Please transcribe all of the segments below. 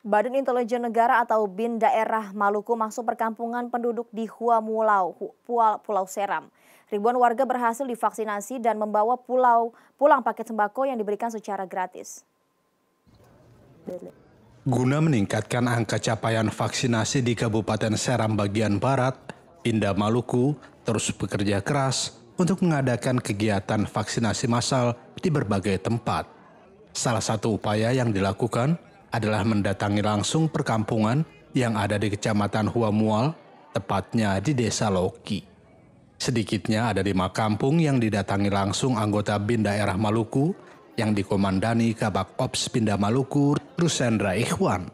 Badan Intelijen Negara atau BIN daerah Maluku masuk perkampungan penduduk di Huamulau, Pulau Seram. Ribuan warga berhasil divaksinasi dan membawa pulau pulang paket sembako yang diberikan secara gratis. Guna meningkatkan angka capaian vaksinasi di Kabupaten Seram bagian barat, Indah Maluku terus bekerja keras untuk mengadakan kegiatan vaksinasi massal di berbagai tempat. Salah satu upaya yang dilakukan adalah mendatangi langsung perkampungan yang ada di Kecamatan Huamual, tepatnya di Desa Loki. Sedikitnya ada lima kampung yang didatangi langsung anggota BIN daerah Maluku yang dikomandani Kabak Ops Pindah Maluku Rusendra Ikhwan.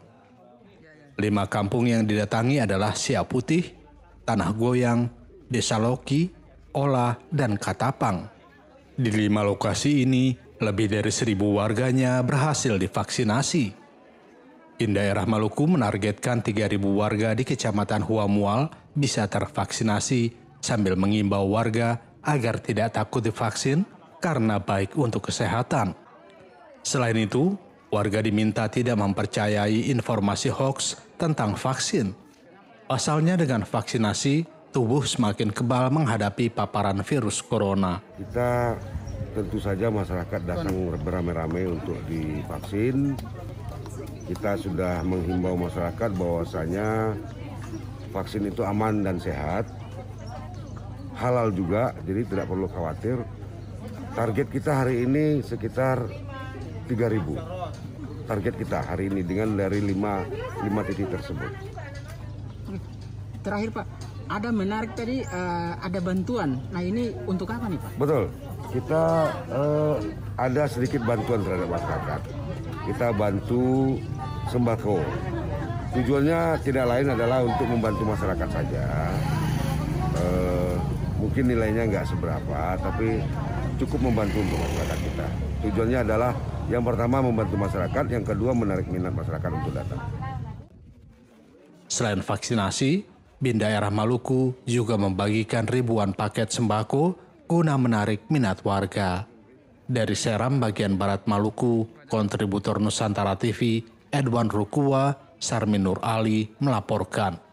Lima kampung yang didatangi adalah Sia Putih, Tanah Goyang, Desa Loki, Ola, dan Katapang. Di lima lokasi ini, lebih dari seribu warganya berhasil divaksinasi daerah Maluku menargetkan 3.000 warga di Kecamatan Huamual bisa tervaksinasi sambil mengimbau warga agar tidak takut divaksin karena baik untuk kesehatan. Selain itu, warga diminta tidak mempercayai informasi hoax tentang vaksin. Pasalnya dengan vaksinasi, tubuh semakin kebal menghadapi paparan virus corona. Kita tentu saja masyarakat datang beramai-ramai untuk divaksin kita sudah menghimbau masyarakat bahwasanya vaksin itu aman dan sehat, halal juga, jadi tidak perlu khawatir. Target kita hari ini sekitar 3.000. Target kita hari ini dengan dari 5, 5 titik tersebut. Terakhir Pak, ada menarik tadi uh, ada bantuan. Nah ini untuk apa nih Pak? Betul, kita uh, ada sedikit bantuan terhadap masyarakat. Kita bantu sembako. Tujuannya tidak lain adalah untuk membantu masyarakat saja. E, mungkin nilainya nggak seberapa, tapi cukup membantu untuk masyarakat kita. Tujuannya adalah yang pertama membantu masyarakat, yang kedua menarik minat masyarakat untuk datang. Selain vaksinasi, Bin Daerah Maluku juga membagikan ribuan paket sembako guna menarik minat warga. Dari Seram bagian Barat Maluku, kontributor Nusantara TV, Edwan Rukua, Sarminur Ali melaporkan.